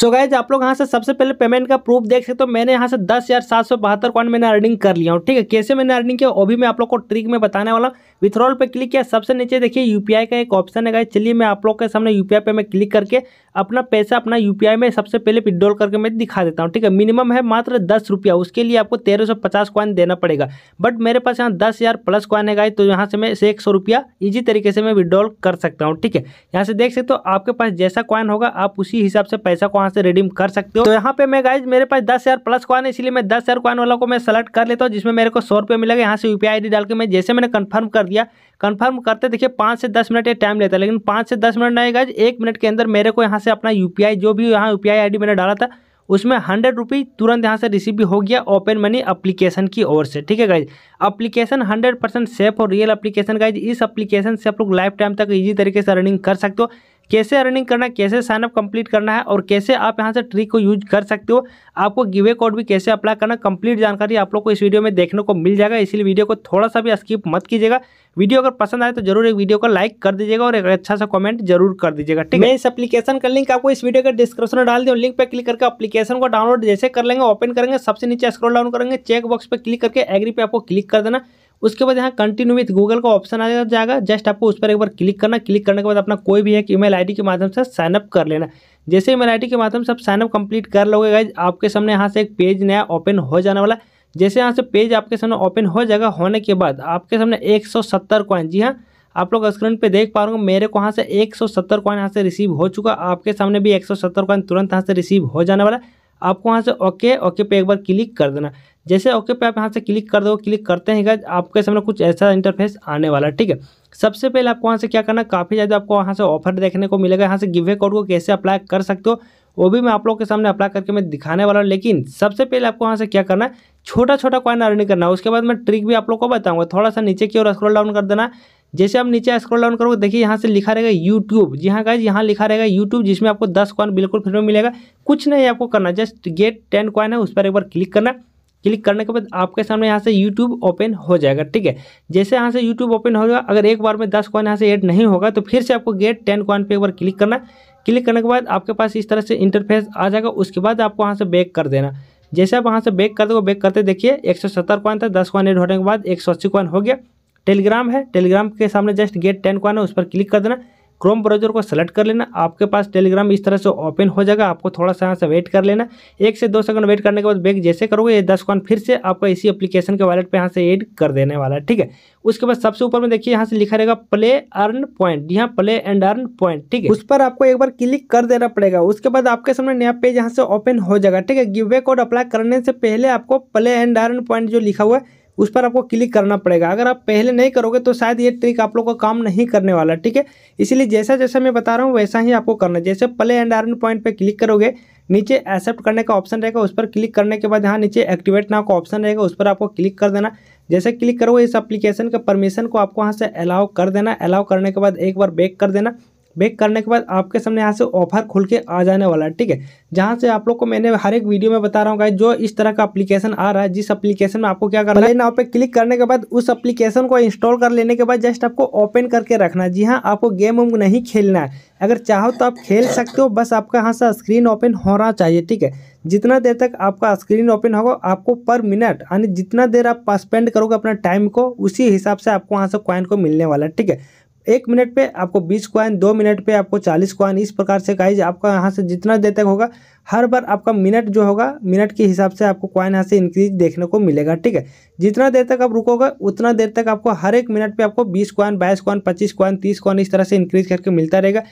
so guys आप लोग यहाँ से सबसे पहले पेमेंट का प्रूफ देख सकते हो मैंने यहाँ से दस हज़ार सात सौ बहत्तर कॉइन मैंने अर्निंग कर लिया हूँ ठीक है कैसे मैंने अर्निंग किया वो भी मैं आप लोग को ट्रिक में बताने वाला विथ्रॉल पे क्लिक किया सबसे नीचे देखिए यूपीआई का एक ऑप्शन है गाइज चलिए मैं आप लोग के सामने यूपीआई पे मैं क्लिक करके अपना पैसा अपना यूपीआई में सबसे पहले विड्रॉल करके मैं दिखा देता हूँ ठीक है मिनिमम है मात्र दस रुपया उसके लिए आपको तेरह सौ पचास कॉइन देना पड़ेगा बट मेरे पास यहाँ दस हज़ार प्लस कॉइन है गाय तो यहाँ से मैं एक सौ रुपया तरीके से मैं विड्रॉल कर सकता हूँ ठीक है यहाँ से देख सकते हो आपके पास जैसा कॉइन होगा आप उसी हिसाब से पैसा वहां से रिडीम कर सकते हो तो यहाँ पे मैं गाइज मेरे पास दस हजार प्लस क्वान है इसलिए मैं दस हजार क्वान वालों को मैं सेलेक्ट कर लेता हूँ जिसमें मेरे को सौ रुपये मिलेगा यहाँ से यूपीआई आई डाल के मैं जैसे मैंने कन्फर्म कर दिया कन्फर्म करते देखिए पाँच से दस मिनट ये टाइम लेता है लेकिन पाँच से दस मिनट नहीं गाइज एक मिनट के अंदर मेरे को यहाँ से अपना यू जो भी यहाँ यू पी मैंने डाला था उसमें हंड्रेड रुपी तुरंत यहाँ से रिसीव भी हो गया ओपन मनी अप्लीकेशन की ओर से ठीक है guys application hundred percent safe और रियल अप्लीकेशन गाइज इस अप्लीकेशन से आप लोग लाइफ टाइम तक इजी तरीके से रनिंग कर सकते हो कैसे अर्निंग करना है कैसे साइनअप कंप्लीट करना है और कैसे आप यहाँ से ट्रिक को यूज कर सकते हो आपको गिवे कोड भी कैसे अप्लाई करना कंप्लीट जानकारी आप लोग को इस वीडियो में देखने को मिल जाएगा इसलिए वीडियो को थोड़ा सा भी स्किप मत कीजिएगा वीडियो अगर पसंद आए तो जरूर एक वीडियो को लाइक कर दीजिएगा और एक अच्छा सा कमेंट जरूर कर दीजिएगा ठीक है मैं इस एप्लीकेशन का लिंक आपको इस वीडियो के डिस्क्रिप्शन में डाल दूँ लिंक पर क्लिक करके एप्लीकेशन को डाउनलोड जैसे कर लेंगे ओपन करेंगे सबसे नीचे स्क्रॉल डाउन करेंगे चेक बॉक्स पर क्लिक करके एग्री पे आपको क्लिक कर देना उसके बाद यहाँ कंटिन्यू विथ गूगल का ऑप्शन आ जाएगा जस्ट आपको उस पर एक बार क्लिक करना क्लिक करने के बाद अपना कोई भी एक ईमेल आईडी के माध्यम से साइनअप कर लेना जैसे ईमेल आईडी के माध्यम से आप साइनअप कंप्लीट कर लोगे गाइज आपके सामने यहाँ से एक पेज नया ओपन हो जाने वाला जैसे यहाँ से पेज आपके सामने ओपन हो जाएगा होने के बाद आपके सामने एक सौ सत्तर कॉइन जी हाँ आप लोग स्क्रीन पे देख पा रहे हो मेरे को यहाँ से एक सौ सत्तर कॉइन यहाँ से रिसीव हो चुका आपके सामने भी एक सौ सत्तर कॉइन तुरंत यहाँ से रिसीव हो जाने वाला आपको वहाँ से ओके ओके पे एक बार क्लिक कर देना जैसे ओके पे आप यहाँ से क्लिक कर दो क्लिक करते हैं गाइज आपके सामने कुछ ऐसा इंटरफेस आने वाला है ठीक है सबसे पहले आपको वहाँ से क्या करना काफ़ी ज़्यादा आपको वहाँ से ऑफर देखने को मिलेगा यहाँ से गिवे कोड को कैसे अप्लाई कर सकते हो वो भी मैं आप लोग के सामने अप्लाई करके मैं दिखाने वाला हूँ लेकिन सबसे पहले आपको वहाँ से क्या करना है छोटा छोटा कॉइन अर्निंग करना है उसके बाद मैं ट्रिक भी आप लोग को बताऊंगा थोड़ा सा नीचे की ओर स्क्रॉल डाउन कर देना जैसे आप नीचे स्क्रॉल डाउन करोगे देखिए यहाँ से लिखा रहेगा यूट्यूब जी हाँ गाइज यहाँ लिखा रहेगा यूट्यूब जिसमें आपको दस कॉइन बिल्कुल फ्री में मिलेगा कुछ नहीं आपको करना जस्ट गेट टेन कॉइन है उस पर एक बार क्लिक करना क्लिक करने के बाद आपके सामने यहाँ से यूट्यूब ओपन हो जाएगा ठीक है जैसे यहाँ से यूट्यूब ओपन होगा अगर एक बार में दस कॉइन यहाँ से ऐड नहीं होगा तो फिर से आपको गेट टेन कॉइन पे एक बार क्लिक करना क्लिक करने के बाद आपके पास इस तरह से इंटरफेस आ जाएगा उसके बाद आपको वहाँ से बैक कर देना जैसे आप वहाँ से बैक कर दो बैक करते देखिए एक सौ सत्तर कॉइन था दस कॉइन एड होने के बाद एक सौ अस्सी कॉइन हो गया टेलीग्राम है टेलीग्राम के सामने जस्ट गेट टेन कॉइन है उस पर क्लिक कर देना क्रोम ब्राउजर को सेलेक्ट कर लेना आपके पास टेलीग्राम इस तरह से ओपन हो जाएगा आपको थोड़ा सा यहाँ से वेट कर लेना एक से दो सेकंड वेट करने के बाद बैग जैसे करोगे ये दस कॉन फिर से आपका इसी एप्लीकेशन के वॉलेट पे यहाँ से एड कर देने वाला है ठीक है उसके बाद सबसे ऊपर में देखिए यहाँ से लिखा रहेगा प्ले अर्न पॉइंट यहाँ प्ले एंड अर्न पॉइंट ठीक है उस पर आपको एक बार क्लिक कर देना पड़ेगा उसके बाद आपके सामने नया पेज यहाँ से ओपन हो जाएगा ठीक है गिवे कोड अप्लाई करने से पहले आपको प्ले एंड अर्न पॉइंट जो लिखा हुआ है उस पर आपको क्लिक करना पड़ेगा अगर आप पहले नहीं करोगे तो शायद ये ट्रिक आप लोग का काम नहीं करने वाला ठीक है इसीलिए जैसा जैसा मैं बता रहा हूँ वैसा ही आपको करना जैसे प्ले एंड आर पॉइंट पर क्लिक करोगे नीचे एक्सेप्ट करने का ऑप्शन रहेगा उस पर क्लिक करने के बाद यहाँ नीचे एक्टिवेट नाव का ऑप्शन रहेगा उस पर आपको क्लिक कर देना जैसे क्लिक करोगे इस एप्लीकेशन के परमिशन को आपको यहाँ से अलाउ कर देना अलाउ करने के बाद एक बार बैक कर देना बैक करने के बाद आपके सामने यहाँ से ऑफर खुल के आ जाने वाला है ठीक है जहाँ से आप लोग को मैंने हर एक वीडियो में बता रहा हूँ जो इस तरह का अप्लीकेशन आ रहा है जिस अप्लीकेशन में आपको क्या करना है नाव पे क्लिक करने के बाद उस अप्लीकेशन को इंस्टॉल कर लेने के बाद जस्ट आपको ओपन करके रखना है जी हाँ आपको गेम उम नहीं खेलना है अगर चाहो तो आप खेल सकते हो बस आपका यहाँ से स्क्रीन ओपन होना चाहिए ठीक है जितना देर तक आपका स्क्रीन ओपन होगा आपको पर मिनट यानी जितना देर आप स्पेंड करोगे अपना टाइम को उसी हिसाब से आपको यहाँ से कॉइन को मिलने वाला है ठीक है एक मिनट पे आपको बीस क्वाइन दो मिनट पे आपको चालीस कॉइन इस प्रकार से गाइज आपका यहाँ से जितना देर तक होगा हर बार आपका मिनट जो होगा मिनट के हिसाब से आपको कॉइन यहाँ से इंक्रीज देखने को मिलेगा ठीक है जितना देर तक आप रुकोगे उतना देर तक आपको हर एक मिनट पे आपको 20 क्वाइन 22 क्वाइन 25 कॉइन 30 क्वाइन इस तरह से इंक्रीज करके मिलता रहेगा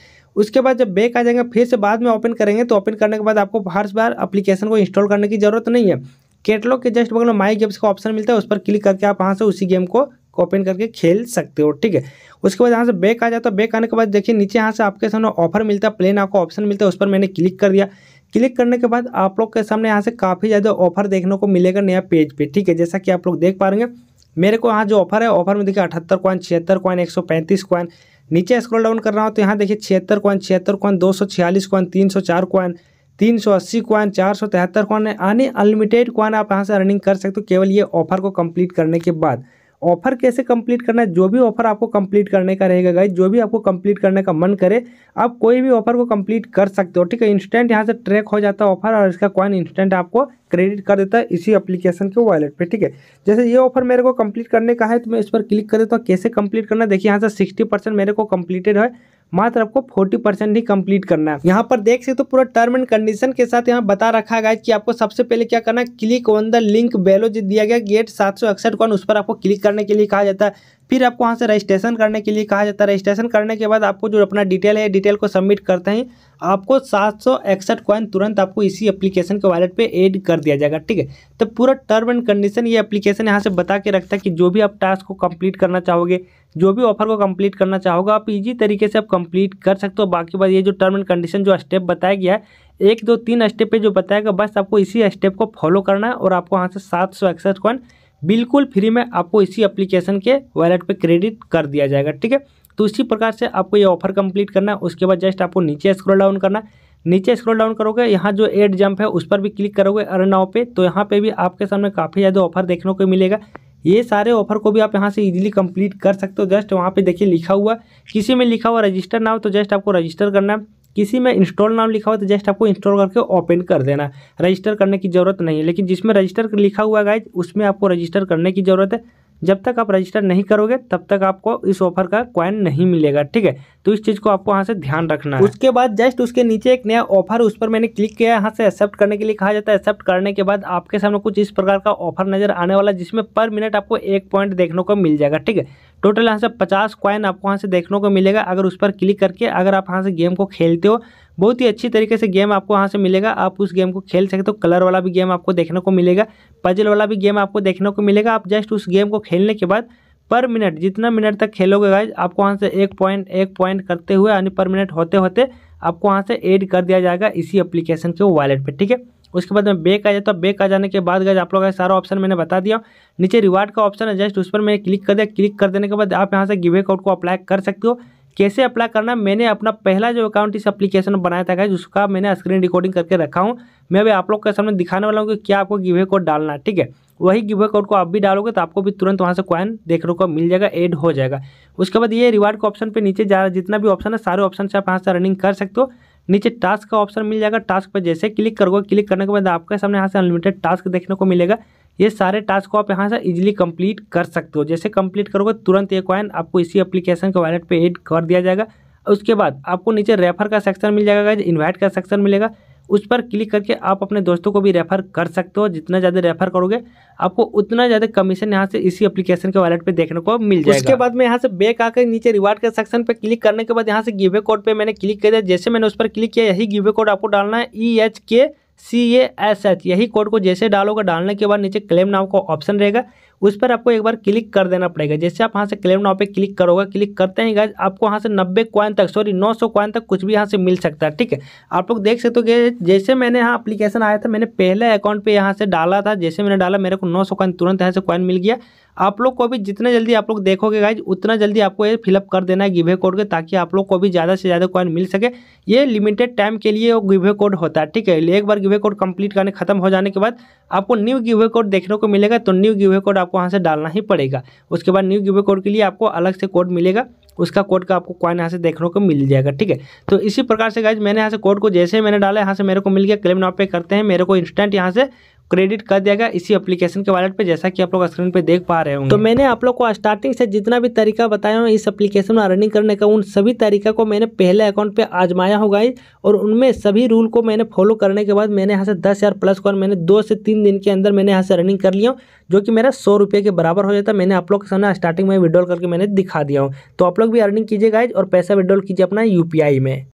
उसके बाद जब बैक आ जाएंगे फिर से बाद में ओपन करेंगे तो ओपन करने के बाद आपको हर बार अप्लीकेशन को इंस्टॉल करने की जरूरत नहीं है कैटलॉग के जस्ट बगल में माई गेम्स का ऑप्शन मिलता है उस पर क्लिक करके आप वहाँ से उसी गेम को ओपन करके खेल सकते हो ठीक है उसके बाद यहाँ से बैक आ जाता है बैक आने के बाद देखिए नीचे यहाँ से आपके सामने ऑफर मिलता है प्लेन आपको ऑप्शन मिलता है उस पर मैंने क्लिक कर दिया क्लिक करने के बाद आप लोग के सामने यहाँ से काफ़ी ज़्यादा ऑफर देखने को मिलेगा नया पेज पर ठीक है जैसा कि आप लोग देख पा रहे हैं मेरे को यहाँ जो ऑफर है ऑफर में देखिए अठहत्तर कॉइन छिहत्तर कॉइन एक सौ पैंतीस कॉइन नीचे स्क्रॉल डाउन कर रहा हूँ तो यहाँ देखिए छिहत्तर कॉइन छिहत्तर कॉइन दो सौ छियालीस कॉइन तीन सौ चार कॉइन तीन सौ अस्सी कॉइन चार सौ तिहत्तर कॉइन यानी अनलिमिटेड कॉइन आप यहाँ से अर्निंग कर सकते हो केवल ये ऑफर को कंप्लीट करने के बाद ऑफर कैसे कंप्लीट करना है जो भी ऑफर आपको कंप्लीट करने का रहेगा गाइज जो भी आपको कंप्लीट करने का मन करे आप कोई भी ऑफर को कंप्लीट कर सकते हो ठीक है इंस्टेंट यहाँ से ट्रैक हो जाता है ऑफर और इसका कॉइन इंस्टेंट आपको क्रेडिट कर देता है इसी एप्लीकेशन के वॉलेट पे ठीक है जैसे ये ऑफर मेरे को कंप्लीट करने का है तो मैं इस पर क्लिक कर देता हूँ कैसे कंप्लीट करना देखिए यहाँ से सिक्सटी परसेंट मेरे को कंप्लीटेड है मात्र आपको 40 परसेंट ही कंप्लीट करना है यहाँ पर देख सकते हो पूरा टर्म एंड कंडीशन के साथ यहाँ बता रखा गया कि आपको सबसे पहले क्या करना है click on the link below जो दिया गया गेट सात सौ इकसठ उस पर आपको क्लिक करने के लिए कहा जाता है फिर आपको वहाँ से रजिस्ट्रेशन करने के लिए कहा जाता है रजिस्ट्रेशन करने के बाद आपको जो अपना डिटेल है डिटेल को सबमिट करते हैं आपको सात सौ इकसठ कॉइन तुरंत आपको इसी एप्लीकेशन के वॉलेट पे ऐड कर दिया जाएगा ठीक है तो पूरा टर्म एंड कंडीशन ये एप्लीकेशन यहाँ से बता के रखता है कि जो भी आप टास्क को कंप्लीट करना चाहोगे जो भी ऑफर को कंप्लीट करना चाहोगे आप इजी तरीके से आप कंप्लीट कर सकते हो बाकी बात ये जो टर्म एंड कंडीशन जो स्टेप बताया गया है एक दो तीन स्टेप पे जो बताया गया बस आपको इसी स्टेप को फॉलो करना है और आपको वहाँ से सात सौ एक्सेस कॉइन बिल्कुल फ्री में आपको इसी अप्लीकेशन के वैलेट पर क्रेडिट कर दिया जाएगा ठीक है तो इसी प्रकार से आपको ये ऑफर कंप्लीट करना है उसके बाद जस्ट आपको नीचे स्क्रोल डाउन करना नीचे स्क्रॉल डाउन करोगे यहाँ जो एड जंप है उस पर भी क्लिक करोगे अर नाव पे तो यहाँ पे भी आपके सामने काफ़ी ज़्यादा ऑफर देखने को मिलेगा ये सारे ऑफर को भी आप यहाँ से इजीली कंप्लीट कर सकते हो जस्ट वहाँ पे देखिए लिखा हुआ किसी में लिखा हुआ रजिस्टर नाम तो जस्ट आपको रजिस्टर करना है किसी में इंस्टॉल नाम लिखा हुआ तो जस्ट आपको इंस्टॉल करके ओपन कर देना रजिस्टर करने की ज़रूरत नहीं है लेकिन जिसमें रजिस्टर लिखा हुआ गाइज उसमें आपको रजिस्टर करने की ज़रूरत है जब तक आप रजिस्टर नहीं करोगे तब तक आपको इस ऑफर का क्वाइन नहीं मिलेगा ठीक है तो इस चीज़ को आपको यहाँ से ध्यान रखना है उसके बाद जस्ट उसके नीचे एक नया ऑफर उस पर मैंने क्लिक किया यहाँ से एक्सेप्ट करने के लिए कहा जाता है एक्सेप्ट करने के बाद आपके सामने कुछ इस प्रकार का ऑफर नजर आने वाला जिसमें पर मिनट आपको एक पॉइंट देखने को मिल जाएगा ठीक है टोटल यहाँ से पचास क्वाइन आपको वहाँ से देखने को मिलेगा अगर उस पर क्लिक करके अगर आप वहाँ से गेम को खेलते हो बहुत ही अच्छी तरीके से गेम आपको वहाँ से मिलेगा आप उस गेम को खेल सकते हो कलर वाला भी गेम आपको देखने को मिलेगा पजल वाला भी गेम आपको देखने को मिलेगा आप जस्ट उस गेम को खेलने के बाद पर मिनट जितना मिनट तक खेलोगे गाइज आपको वहाँ से एक पॉइंट एक पॉइंट करते हुए यानी पर मिनट होते होते आपको वहाँ से ऐड कर दिया जाएगा इसी एप्लीकेशन के वॉलेट पर ठीक है उसके बाद मैं बैक आ जाता हूँ बैक आ जाने के बाद गए आप लोग का सारा ऑप्शन मैंने बता दिया नीचे रिवार्ड का ऑप्शन है जस्ट उस पर मैंने क्लिक कर दिया क्लिक कर देने के बाद आप यहाँ से गिवे कोड को अप्लाई कर सकते हो कैसे अप्लाई करना मैंने अपना पहला जो अकाउंट इस एप्लीकेशन में बनाया था उसका मैंने स्क्रीन रिकॉर्डिंग करके रखा हूँ मैं अभी आप लोग के सामने दिखाने वाला हूँ कि क्या आपको गिवे कोड डालना है ठीक है वही गिवे कोड को आप भी डालोगे तो आपको भी तुरंत वहाँ से क्वाइन देखने को मिल जाएगा एड हो जाएगा उसके बाद ये रिवार्ड के ऑप्शन पे नीचे जा जितना भी ऑप्शन है सारे ऑप्शन से आप यहाँ से रनिंग कर सकते हो नीचे टास्क का ऑप्शन मिल जाएगा टास्क पर जैसे क्लिक करोगे क्लिक करने के बाद आपके सामने यहाँ से अनलिमिटेड टास्क देखने को मिलेगा ये सारे टास्क को आप यहाँ से इजीली कंप्लीट कर सकते हो जैसे कंप्लीट करोगे तुरंत ये वाइन आपको इसी एप्लीकेशन के वॉलेट पर एड कर दिया जाएगा उसके बाद आपको नीचे रेफर का सेक्शन मिल जाएगा इन्वाइट का सेक्शन मिलेगा उस पर क्लिक करके आप अपने दोस्तों को भी रेफर कर सकते हो जितना ज़्यादा रेफर करोगे आपको उतना ज़्यादा कमीशन यहाँ से इसी एप्लीकेशन के वॉलेट पे देखने को मिल जाएगा उसके बाद मैं यहाँ से बैक आकर नीचे रिवार्ड के सेक्शन पे क्लिक करने के बाद यहाँ से गिवे कोड पे मैंने क्लिक कर दिया जैसे मैंने उस पर क्लिक किया यही गिवे कोड आपको डालना है E H K C A S H यही कोड को जैसे डालोगे डालने के बाद नीचे क्लेम नाम का ऑप्शन रहेगा उस पर आपको एक बार क्लिक कर देना पड़ेगा जैसे आप यहाँ से क्लेम नाव पे क्लिक करोगे क्लिक करते हैं गाइज आपको यहाँ से नब्बे क्वाइन तक सॉरी नौ सौ क्वाइन तक कुछ भी यहाँ से मिल सकता है ठीक है आप लोग देख सकते हो जैसे मैंने यहाँ अप्लीकेशन आया था मैंने पहले अकाउंट पर यहाँ से डाला था जैसे मैंने डाला मेरे को नौ सौ क्वाइन तुरंत यहाँ से क्वाइन मिल गया आप लोग को भी जितना जल्दी आप लोग देखोगे गाइज उतना जल्दी आपको ये फिलअप कर देना है गिवे कोड के ताकि आप लोग को भी ज़्यादा से ज़्यादा कॉइन मिल सके ये लिमिटेड टाइम के लिए वो गिवे कोड होता है ठीक है एक बार गिवे कोड कंप्लीट करने खत्म हो जाने के बाद आपको न्यू गिवे कोड देखने को मिलेगा तो न्यू गिवे कोड आपको वहाँ से डालना ही पड़ेगा उसके बाद न्यू गिवे कोड के लिए आपको अलग से कोड मिलेगा उसका कोड का आपको कॉइन यहाँ से देखने को मिल जाएगा ठीक है तो इसी प्रकार से गाइज मैंने यहाँ से कोड को जैसे ही मैंने डाला यहाँ से मेरे को मिल गया क्लेम नाव पे करते हैं मेरे को इंस्टेंट यहाँ से क्रेडिट कर दिया गया इसी एप्लीकेशन के वॉलेट पे जैसा कि आप लोग स्क्रीन पे देख पा रहे तो होंगे तो मैंने आप लोग को स्टार्टिंग से जितना भी तरीका बताया हूँ इस एप्लीकेशन में अर्निंग करने का उन सभी तरीका को मैंने पहले अकाउंट पे आजमाया होगा और उनमें सभी रूल को मैंने फॉलो करने के बाद मैंने यहाँ से दस हज़ार प्लस कॉइन मैंने दो से तीन दिन के अंदर मैंने यहाँ से रनिंग कर लिया जो कि मेरा सौ रुपये के बराबर हो जाता मैंने आप लोग के सामने स्टार्टिंग में विड्रॉल करके मैंने दिखा दिया हूँ तो आप लोग भी अर्निंग कीजिए गाइज और पैसा विड्रॉल कीजिए अपना यू में